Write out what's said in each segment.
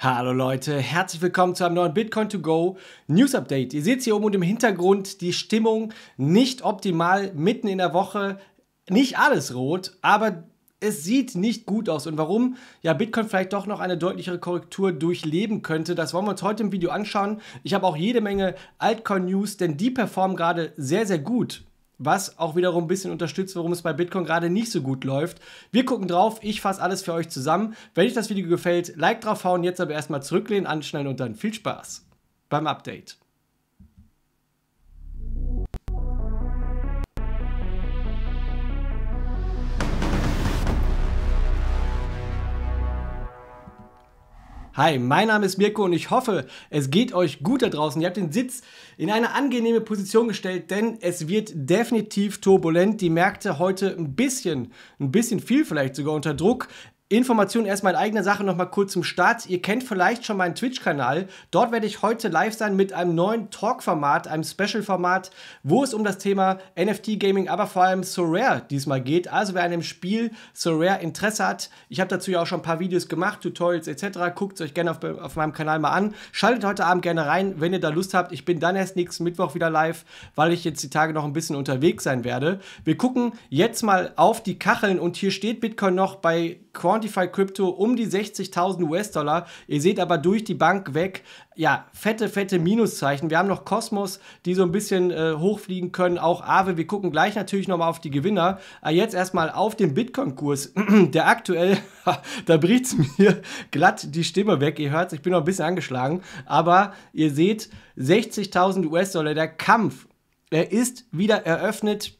Hallo Leute, herzlich willkommen zu einem neuen Bitcoin to Go News Update. Ihr seht hier oben und im Hintergrund die Stimmung nicht optimal mitten in der Woche. Nicht alles rot, aber es sieht nicht gut aus. Und warum ja Bitcoin vielleicht doch noch eine deutlichere Korrektur durchleben könnte, das wollen wir uns heute im Video anschauen. Ich habe auch jede Menge Altcoin News, denn die performen gerade sehr, sehr gut was auch wiederum ein bisschen unterstützt, warum es bei Bitcoin gerade nicht so gut läuft. Wir gucken drauf, ich fasse alles für euch zusammen. Wenn euch das Video gefällt, Like draufhauen, jetzt aber erstmal zurücklehnen, anschnallen und dann viel Spaß beim Update. Hi, mein Name ist Mirko und ich hoffe, es geht euch gut da draußen. Ihr habt den Sitz in eine angenehme Position gestellt, denn es wird definitiv turbulent. Die Märkte heute ein bisschen, ein bisschen viel vielleicht sogar unter Druck. Informationen erstmal in eigener Sache nochmal kurz zum Start. Ihr kennt vielleicht schon meinen Twitch-Kanal. Dort werde ich heute live sein mit einem neuen Talk-Format, einem Special-Format, wo es um das Thema NFT-Gaming, aber vor allem Sorare diesmal geht. Also wer an dem Spiel Sorare Interesse hat, ich habe dazu ja auch schon ein paar Videos gemacht, Tutorials etc. Guckt es euch gerne auf, auf, meinem Kanal mal an. Schaltet heute Abend gerne rein, wenn ihr da Lust habt. Ich bin dann erst nächsten Mittwoch wieder live, weil ich jetzt die Tage noch ein bisschen unterwegs sein werde. Wir gucken jetzt mal auf die Kacheln und hier steht Bitcoin noch bei Quantify Crypto um die 60.000 US-Dollar. Ihr seht aber durch die Bank weg, ja, fette, fette Minuszeichen. Wir haben noch Cosmos, die so ein bisschen äh, hochfliegen können, auch Aave. Wir gucken gleich natürlich nochmal auf die Gewinner. Aber äh, jetzt erstmal auf den Bitcoin-Kurs, der aktuell, da bricht es mir glatt die Stimme weg. Ihr hört es, ich bin noch ein bisschen angeschlagen. Aber ihr seht, 60.000 US-Dollar, der Kampf, er ist wieder eröffnet.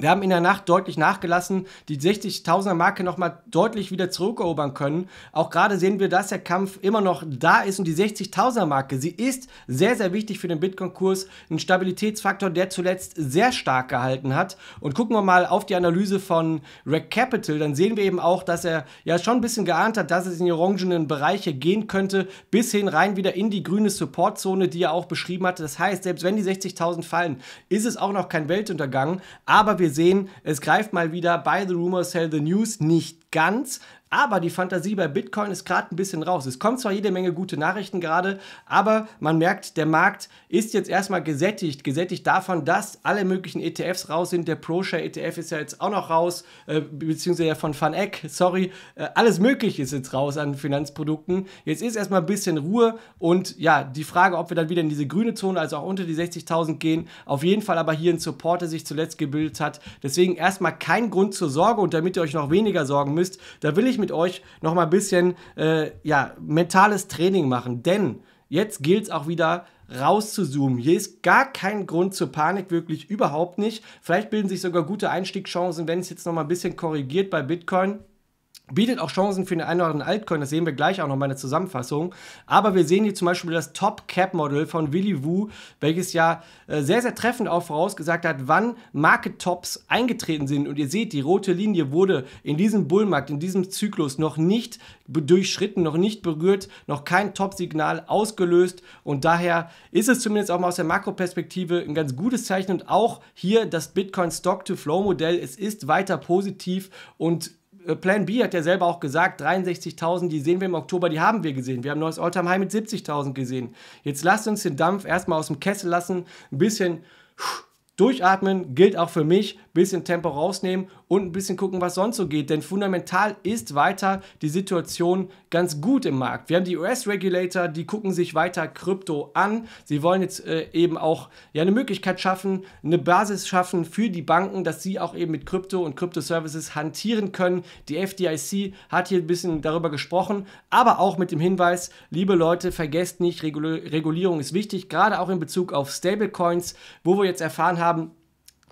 Wir haben in der Nacht deutlich nachgelassen, die 60.000er Marke nochmal deutlich wieder zurückerobern können. Auch gerade sehen wir, dass der Kampf immer noch da ist und die 60.000er Marke, sie ist sehr, sehr wichtig für den Bitcoin-Kurs. Ein Stabilitätsfaktor, der zuletzt sehr stark gehalten hat. Und gucken wir mal auf die Analyse von Rack Capital, dann sehen wir eben auch, dass er ja schon ein bisschen geahnt hat, dass es in die orangenen Bereiche gehen könnte, bis hin rein wieder in die grüne Supportzone, die er auch beschrieben hatte. Das heißt, selbst wenn die 60.000 fallen, ist es auch noch kein Weltuntergang, aber wir gesehen, es greift mal wieder bei The Rumors Sell the News nicht ganz. Aber die Fantasie bei Bitcoin ist gerade ein bisschen raus. Es kommt zwar jede Menge gute Nachrichten gerade, aber man merkt, der Markt ist jetzt erstmal gesättigt. Gesättigt davon, dass alle möglichen ETFs raus sind. Der ProShare ETF ist ja jetzt auch noch raus, äh, beziehungsweise der von FunEgg, sorry. Äh, alles Mögliche ist jetzt raus an Finanzprodukten. Jetzt ist erstmal ein bisschen Ruhe und ja, die Frage, ob wir dann wieder in diese grüne Zone, also auch unter die 60.000 gehen. Auf jeden Fall aber hier ein Support, der sich zuletzt gebildet hat. Deswegen erstmal kein Grund zur Sorge und damit ihr euch noch weniger Sorgen müsst. Da will ich mit euch noch mal ein bisschen äh, ja, mentales Training machen, denn jetzt gilt es auch wieder rauszuzoomen. Hier ist gar kein Grund zur Panik, wirklich überhaupt nicht. Vielleicht bilden sich sogar gute Einstiegschancen, wenn es jetzt noch mal ein bisschen korrigiert bei Bitcoin. Bietet auch Chancen für den einen oder anderen Altcoin, das sehen wir gleich auch noch in meiner Zusammenfassung. Aber wir sehen hier zum Beispiel das Top Cap Model von Willy Wu, welches ja äh, sehr, sehr treffend auch vorausgesagt hat, wann Market Tops eingetreten sind. Und ihr seht, die rote Linie wurde in diesem Bullmarkt, in diesem Zyklus noch nicht durchschritten, noch nicht berührt, noch kein Top-Signal ausgelöst. Und daher ist es zumindest auch mal aus der Makroperspektive ein ganz gutes Zeichen. Und auch hier das Bitcoin Stock-to-Flow-Modell, es ist weiter positiv und äh, Plan B hat ja selber auch gesagt, 63.000, die sehen wir im Oktober, die haben wir gesehen. Wir haben neues Alltime High mit 70.000 gesehen. Jetzt lasst uns den Dampf erstmal aus dem Kessel lassen, ein bisschen durchatmen, gilt auch für mich bisschen Tempo rausnehmen und ein bisschen gucken, was sonst so geht. Denn fundamental ist weiter die Situation ganz gut im Markt. Wir haben die US-Regulator, die gucken sich weiter Krypto an. Sie wollen jetzt äh, eben auch ja, eine Möglichkeit schaffen, eine Basis schaffen für die Banken, dass sie auch eben mit Krypto und Krypto-Services hantieren können. Die FDIC hat hier ein bisschen darüber gesprochen, aber auch mit dem Hinweis, liebe Leute, vergesst nicht, Regulierung ist wichtig, gerade auch in Bezug auf Stablecoins, wo wir jetzt erfahren haben,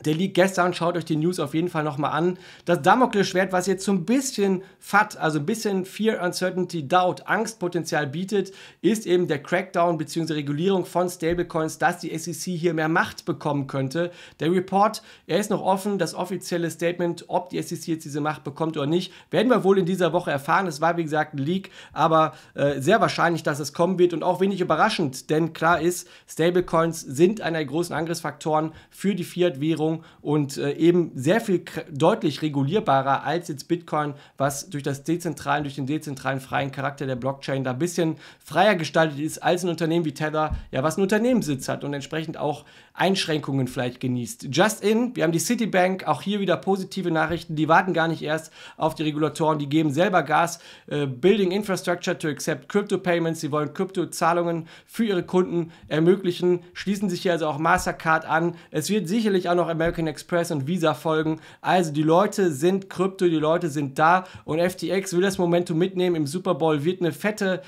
der liegt gestern, schaut euch die News auf jeden Fall nochmal an. Das Damoklesschwert, was jetzt so ein bisschen FAT, also ein bisschen Fear, Uncertainty, Doubt, Angstpotenzial bietet, ist eben der Crackdown bzw. Regulierung von Stablecoins, dass die SEC hier mehr Macht bekommen könnte. Der Report, er ist noch offen, das offizielle Statement, ob die SEC jetzt diese Macht bekommt oder nicht, werden wir wohl in dieser Woche erfahren. Es war wie gesagt ein Leak, aber äh, sehr wahrscheinlich, dass es kommen wird und auch wenig überraschend, denn klar ist, Stablecoins sind einer der großen Angriffsfaktoren für die Fiat-Währung. Kryptowährung und äh, eben sehr viel deutlich regulierbarer als jetzt Bitcoin, was durch das dezentralen, durch den dezentralen freien Charakter der Blockchain da ein bisschen freier gestaltet ist als ein Unternehmen wie Tether, ja, was einen Unternehmenssitz hat und entsprechend auch Einschränkungen vielleicht genießt. Just in, wir haben die Citibank, auch hier wieder positive Nachrichten, die warten gar nicht erst auf die Regulatoren, die geben selber Gas, äh, building infrastructure to accept crypto payments, sie wollen Kryptozahlungen für ihre Kunden ermöglichen, schließen sich hier also auch Mastercard an. Es wird sicherlich auch noch American Express und Visa folgen. Also die Leute sind Krypto, die Leute sind da und FTX will das Momentum mitnehmen. Im Super Bowl wird eine fette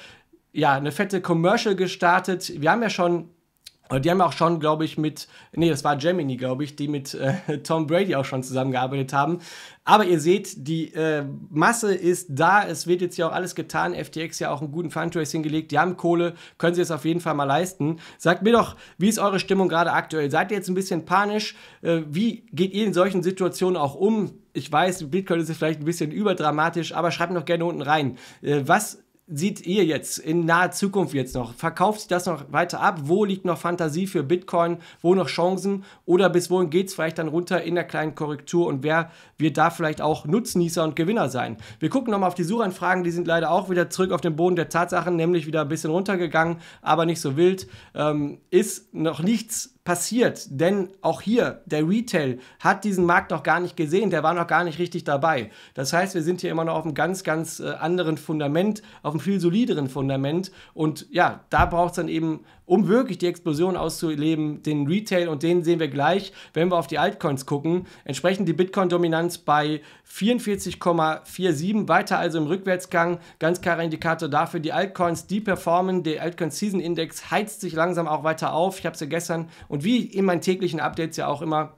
ja, eine fette Commercial gestartet. Wir haben ja schon die haben auch schon, glaube ich, mit, nee, das war Gemini, glaube ich, die mit äh, Tom Brady auch schon zusammengearbeitet haben. Aber ihr seht, die äh, Masse ist da. Es wird jetzt ja auch alles getan. FTX ja auch einen guten Fundraising gelegt. Die haben Kohle, können sie es auf jeden Fall mal leisten. Sagt mir doch, wie ist eure Stimmung gerade aktuell? Seid ihr jetzt ein bisschen panisch? Äh, wie geht ihr in solchen Situationen auch um? Ich weiß, Bitcoin ist vielleicht ein bisschen überdramatisch, aber schreibt mir doch gerne unten rein. Äh, was seht ihr jetzt in naher Zukunft jetzt noch? Verkauft sich das noch weiter ab? Wo liegt noch Fantasie für Bitcoin? Wo noch Chancen? Oder bis wohin geht es vielleicht dann runter in der kleinen Korrektur? Und wer wird da vielleicht auch Nutznießer und Gewinner sein? Wir gucken nochmal auf die Suchanfragen. Die sind leider auch wieder zurück auf den Boden der Tatsachen, nämlich wieder ein bisschen runtergegangen, aber nicht so wild. Ähm, ist noch nichts passiert, denn auch hier, der Retail hat diesen Markt noch gar nicht gesehen, der war noch gar nicht richtig dabei. Das heißt, wir sind hier immer noch auf einem ganz, ganz äh, anderen Fundament, auf einem viel solideren Fundament. Und ja, da braucht es dann eben, um wirklich die Explosion auszuleben, den Retail und den sehen wir gleich, wenn wir auf die Altcoins gucken. Entsprechend die Bitcoin-Dominanz bei 44,47, weiter also im Rückwärtsgang. Ganz klarer Indikator dafür, die Altcoins, die performen. Der Altcoin-Season-Index heizt sich langsam auch weiter auf. Ich habe es ja gestern und wie in meinen täglichen Updates ja auch immer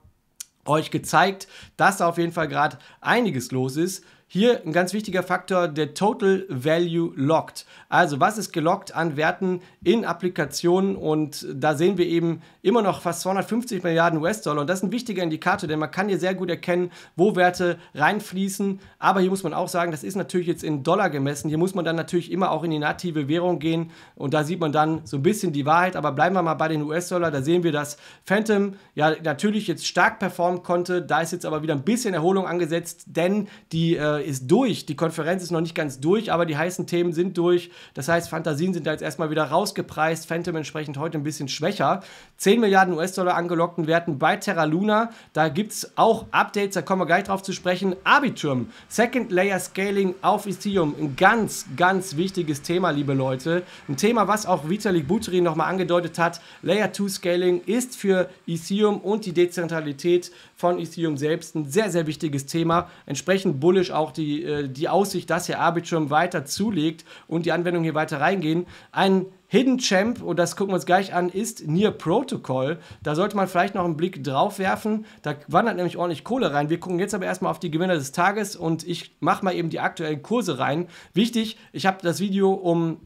euch gezeigt, dass auf jeden Fall gerade einiges los ist. Hier ein ganz wichtiger Faktor, der Total Value Locked. Also was ist gelockt an Werten in Applikationen und da sehen wir eben immer noch fast 250 Milliarden US-Dollar und das ist ein wichtiger Indikator, denn man kann hier sehr gut erkennen, wo Werte reinfließen, aber hier muss man auch sagen, das ist natürlich jetzt in Dollar gemessen, hier muss man dann natürlich immer auch in die native Währung gehen und da sieht man dann so ein bisschen die Wahrheit, aber bleiben wir mal bei den US-Dollar, da sehen wir, dass Phantom ja natürlich jetzt stark performen konnte, da ist jetzt aber wieder ein bisschen Erholung angesetzt, denn die äh, äh, ist durch. Die Konferenz ist noch nicht ganz durch, aber die heißen Themen sind durch. Das heißt, Fantasien sind da jetzt erstmal wieder rausgepreist. Phantom entsprechend heute ein bisschen schwächer. 10 Milliarden US-Dollar angelockten Werten bei Terra Luna. Da gibt es auch Updates, da kommen wir gleich drauf zu sprechen. Arbitrum, Second Layer Scaling auf Ethereum. Ein ganz, ganz wichtiges Thema, liebe Leute. Ein Thema, was auch Vitalik Buterin nochmal angedeutet hat. Layer 2 Scaling ist für Ethereum und die Dezentralität von Ethereum selbst ein sehr, sehr wichtiges Thema. Entsprechend bullisch auch auch die, äh, die Aussicht, dass hier Arbitrum weiter zulegt und die Anwendungen hier weiter reingehen. Ein Hidden Champ, und das gucken wir uns gleich an, ist Near Protocol. Da sollte man vielleicht noch einen Blick drauf werfen. Da wandert nämlich ordentlich Kohle rein. Wir gucken jetzt aber erstmal auf die Gewinner des Tages und ich mache mal eben die aktuellen Kurse rein. Wichtig, ich habe das Video um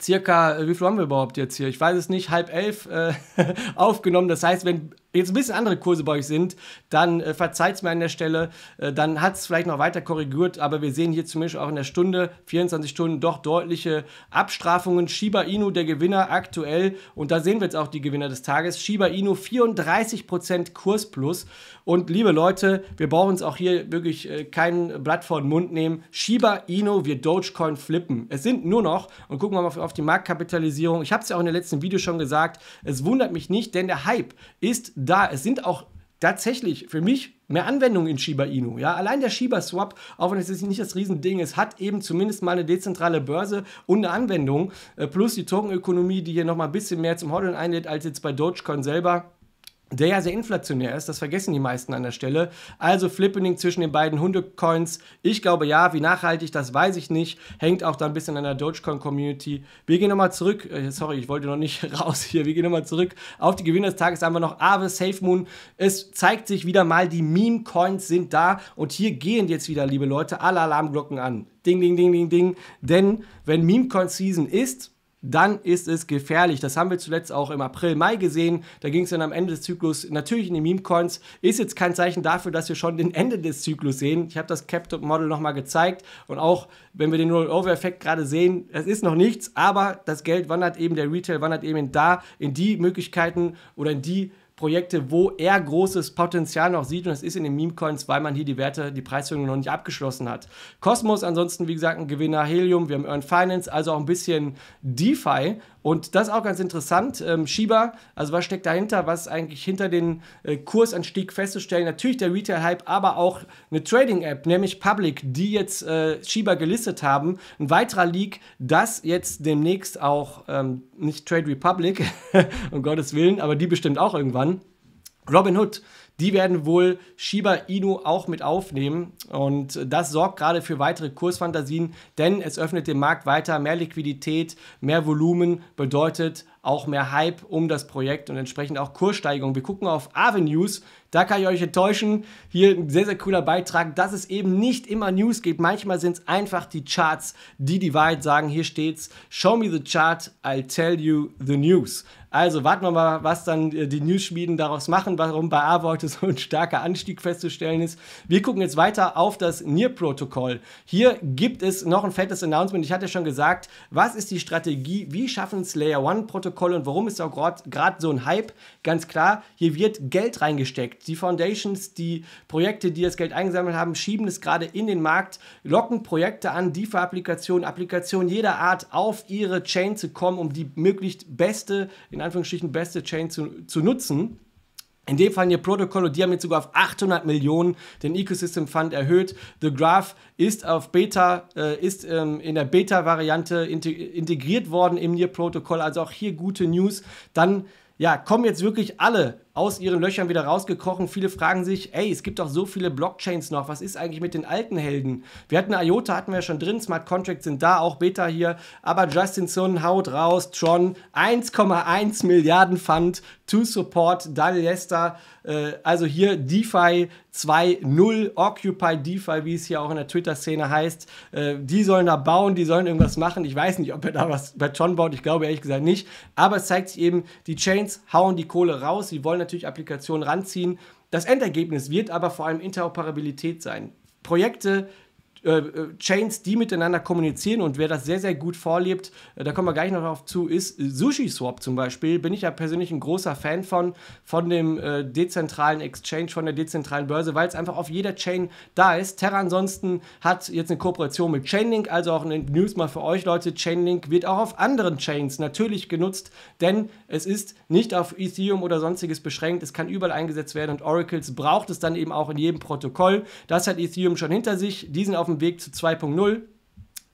circa, äh, wie viel haben wir überhaupt jetzt hier? Ich weiß es nicht, halb elf äh, aufgenommen. Das heißt, wenn jetzt ein bisschen andere Kurse bei euch sind, dann äh, verzeiht es mir an der Stelle. Äh, dann hat es vielleicht noch weiter korrigiert, aber wir sehen hier zumindest auch in der Stunde, 24 Stunden, doch deutliche Abstrafungen. Shiba Inu, der Gewinner aktuell, und da sehen wir jetzt auch die Gewinner des Tages. Shiba Inu 34% Kurs plus. Und liebe Leute, wir brauchen uns auch hier wirklich äh, kein Blatt vor den Mund nehmen. Shiba Inu wird Dogecoin flippen. Es sind nur noch, und gucken wir mal auf, auf die Marktkapitalisierung. Ich habe es ja auch in der letzten Video schon gesagt, es wundert mich nicht, denn der Hype ist da. Es sind auch tatsächlich für mich mehr Anwendungen in Shiba Inu. Ja? Allein der Shiba Swap, auch wenn es jetzt nicht das Riesending ist, hat eben zumindest mal eine dezentrale Börse und eine Anwendung. Äh, plus die Tokenökonomie, die hier nochmal ein bisschen mehr zum Hodeln einlädt als jetzt bei Dogecoin selber der ja sehr inflationär ist, das vergessen die meisten an der Stelle. Also Flippening zwischen den beiden Hundecoins. Ich glaube ja, wie nachhaltig, das weiß ich nicht. Hängt auch da ein bisschen an der Dogecoin-Community. Wir gehen nochmal zurück, äh, sorry, ich wollte noch nicht raus hier, wir gehen nochmal zurück auf die Gewinner des Tages. Haben noch Aave, SafeMoon. Es zeigt sich wieder mal, die Meme-Coins sind da und hier gehen jetzt wieder, liebe Leute, alle Alarmglocken an. Ding, ding, ding, ding, ding. Denn wenn Meme-Coin-Season ist, dann ist es gefährlich. Das haben wir zuletzt auch im April, Mai gesehen. Da ging es dann am Ende des Zyklus natürlich in die Meme-Coins. Ist jetzt kein Zeichen dafür, dass wir schon den Ende des Zyklus sehen. Ich habe das Cap-Top-Model nochmal gezeigt und auch, wenn wir den roll over effekt gerade sehen, es ist noch nichts, aber das Geld wandert eben, der Retail wandert eben da in die Möglichkeiten oder in die Projekte, wo er großes Potenzial noch sieht und das ist in den Meme-Coins, weil man hier die Werte, die Preisführung noch nicht abgeschlossen hat. Cosmos ansonsten, wie gesagt, ein Gewinner, Helium, wir haben Earn Finance, also auch ein bisschen DeFi und das ist auch ganz interessant. Ähm, Shiba, also was steckt dahinter, was eigentlich hinter dem äh, Kursanstieg festzustellen? Natürlich der Retail-Hype, aber auch eine Trading-App, nämlich Public, die jetzt äh, Shiba gelistet haben. Ein weiterer Leak, das jetzt demnächst auch, ähm, nicht Trade Republic, um Gottes Willen, aber die bestimmt auch irgendwann, an. Hood, die werden wohl Shiba Inu auch mit aufnehmen und das sorgt gerade für weitere Kursfantasien, denn es öffnet den Markt weiter, mehr Liquidität, mehr Volumen bedeutet auch mehr Hype um das Projekt und entsprechend auch Kurssteigerung. Wir gucken auf Avenues, da kann ich euch enttäuschen. Hier ein sehr, sehr cooler Beitrag, dass es eben nicht immer News gibt. Manchmal sind es einfach die Charts, die die Wahrheit sagen. Hier steht's: Show me the chart, I'll tell you the news. Also warten wir mal, was dann äh, die News-Schmieden daraus machen, warum bei A heute so ein starker Anstieg festzustellen ist. Wir gucken jetzt weiter auf das NIR-Protokoll. Hier gibt es noch ein fettes Announcement. Ich hatte schon gesagt, was ist die Strategie? Wie schaffen es Layer One-Protokolle und warum ist da gerade so ein Hype? Ganz klar, hier wird Geld reingesteckt. Projekt. Die Foundations, die Projekte, die das Geld eingesammelt haben, schieben es gerade in den Markt, locken Projekte an, DeFi-Applikationen, Applikationen jeder Art auf ihre Chain zu kommen, um die möglichst beste, in Anführungsstrichen beste Chain zu, zu nutzen. In dem Fall hier Protocol und die haben jetzt sogar auf 800 Millionen den Ecosystem Fund erhöht. The Graph ist auf Beta, äh, ist ähm, in der Beta-Variante integriert worden im Near Protocol. Also auch hier gute News. Dann ja, kommen jetzt wirklich alle aus ihren Löchern wieder rausgekrochen. Viele fragen sich, ey, es gibt doch so viele Blockchains noch, was ist eigentlich mit den alten Helden? Wir hatten IOTA, hatten wir schon drin, Smart Contracts sind da, auch Beta hier, aber Justin Sun haut raus, Tron, 1,1 Milliarden Fund to support Daniel Lester, äh, also hier DeFi 2.0, Occupy DeFi, wie es hier auch in der Twitter-Szene heißt, äh, die sollen da bauen, die sollen irgendwas machen. Ich weiß nicht, ob er da was bei Tron baut, ich glaube ehrlich gesagt nicht, aber es zeigt sich eben, die Chains hauen die Kohle raus, sie wollen natürlich natürlich Applikationen ranziehen. Das Endergebnis wird aber vor allem Interoperabilität sein. Projekte, äh, äh, Chains, die miteinander kommunizieren und wer das sehr, sehr gut vorlebt, äh, da kommen wir gleich noch drauf zu, ist SushiSwap zum Beispiel. Bin ich ja persönlich ein großer Fan von, von dem äh, dezentralen Exchange, von der dezentralen Börse, weil es einfach auf jeder Chain da ist. Terra ansonsten hat jetzt eine Kooperation mit Chainlink, also auch eine News mal für euch, Leute. Chainlink wird auch auf anderen Chains natürlich genutzt, denn es ist nicht auf Ethereum oder sonstiges beschränkt. Es kann überall eingesetzt werden und Oracles braucht es dann eben auch in jedem Protokoll. Das hat Ethereum schon hinter sich. Die sind auf dem Weg zu 2.0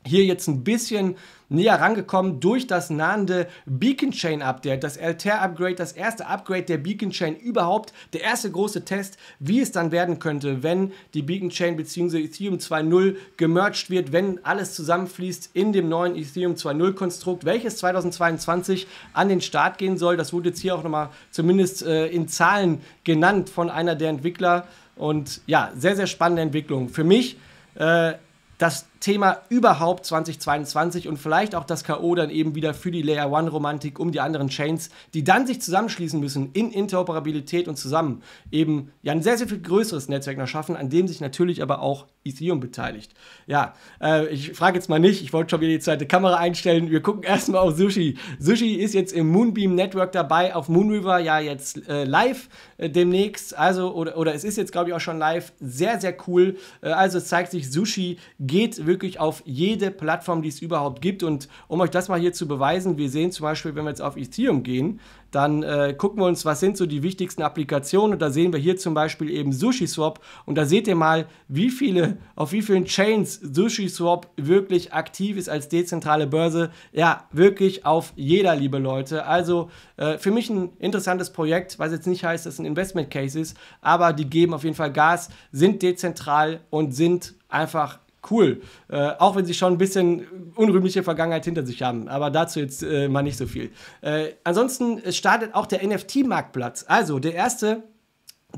hier jetzt ein bisschen näher rangekommen durch das nahende Beacon Chain Update, das Altair Upgrade, das erste Upgrade der Beacon Chain überhaupt, der erste große Test, wie es dann werden könnte, wenn die Beacon Chain bzw. Ethereum 2.0 gemerged wird, wenn alles zusammenfließt in dem neuen Ethereum 2.0 Konstrukt, welches 2022 an den Start gehen soll. Das wurde jetzt hier auch nochmal zumindest äh, in Zahlen genannt von einer der Entwickler und ja, sehr, sehr spannende Entwicklung. Für mich äh, dass Thema überhaupt 2022 und vielleicht auch das K.O. dann eben wieder für die Layer One Romantik um die anderen Chains, die dann sich zusammenschließen müssen in Interoperabilität und zusammen eben ja ein sehr, sehr viel größeres Netzwerk noch schaffen, an dem sich natürlich aber auch Ethereum beteiligt. Ja, äh, ich frage jetzt mal nicht, ich wollte schon wieder die zweite Kamera einstellen. Wir gucken erstmal auf Sushi. Sushi ist jetzt im Moonbeam Network dabei, auf Moonriver ja jetzt äh, live äh, demnächst. Also, oder, oder es ist jetzt, glaube ich, auch schon live. Sehr, sehr cool. Äh, also es zeigt sich, Sushi geht wirklich wirklich auf jede Plattform, die es überhaupt gibt. Und um euch das mal hier zu beweisen, wir sehen zum Beispiel, wenn wir jetzt auf Ethereum gehen, dann äh, gucken wir uns, was sind so die wichtigsten Applikationen. Und da sehen wir hier zum Beispiel eben SushiSwap. Und da seht ihr mal, wie viele, auf wie vielen Chains SushiSwap wirklich aktiv ist als dezentrale Börse. Ja, wirklich auf jeder, liebe Leute. Also äh, für mich ein interessantes Projekt, was jetzt nicht heißt, dass es ein Investment Case ist, aber die geben auf jeden Fall Gas, sind dezentral und sind einfach cool. Äh, auch wenn sie schon ein bisschen unrühmliche Vergangenheit hinter sich haben. Aber dazu jetzt äh, mal nicht so viel. Äh, ansonsten startet auch der NFT-Marktplatz. Also der erste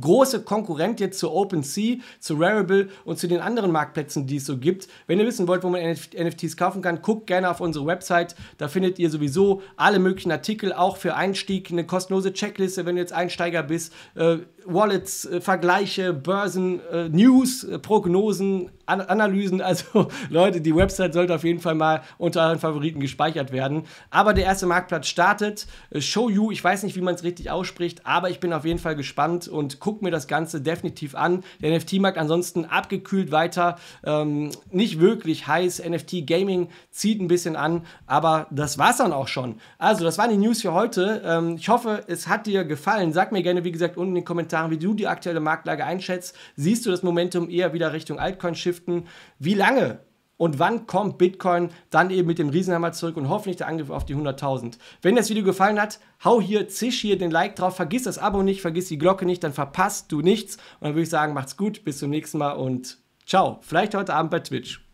große Konkurrent jetzt zu OpenSea, zu Rarible und zu den anderen Marktplätzen, die es so gibt. Wenn ihr wissen wollt, wo man NF NFTs kaufen kann, guckt gerne auf unsere Website. Da findet ihr sowieso alle möglichen Artikel, auch für Einstieg, eine kostenlose Checkliste, wenn du jetzt Einsteiger bist, äh, Wallets, äh, Vergleiche, Börsen, äh, News, äh, Prognosen, An Analysen. Also Leute, die Website sollte auf jeden Fall mal unter euren Favoriten gespeichert werden. Aber der erste Marktplatz startet. Äh, Show You, ich weiß nicht, wie man es richtig ausspricht, aber ich bin auf jeden Fall gespannt und gucke gucke mir das Ganze definitiv an. Der NFT-Markt ansonsten abgekühlt weiter, ähm, nicht wirklich heiß. NFT-Gaming zieht ein bisschen an, aber das war's dann auch schon. Also, das waren die News für heute. Ähm, ich hoffe, es hat dir gefallen. Sag mir gerne, wie gesagt, unten in den Kommentaren, wie du die aktuelle Marktlage einschätzt. Siehst du das Momentum eher wieder Richtung Altcoin shiften? Wie lange? Und wann kommt Bitcoin dann eben mit dem Riesenhammer zurück und hoffentlich der Angriff auf die 100.000? Wenn das Video gefallen hat, hau hier, zisch hier den Like drauf, vergiss das Abo nicht, vergiss die Glocke nicht, dann verpasst du nichts. Und dann würde ich sagen, macht's gut, bis zum nächsten Mal und ciao. Vielleicht heute Abend bei Twitch.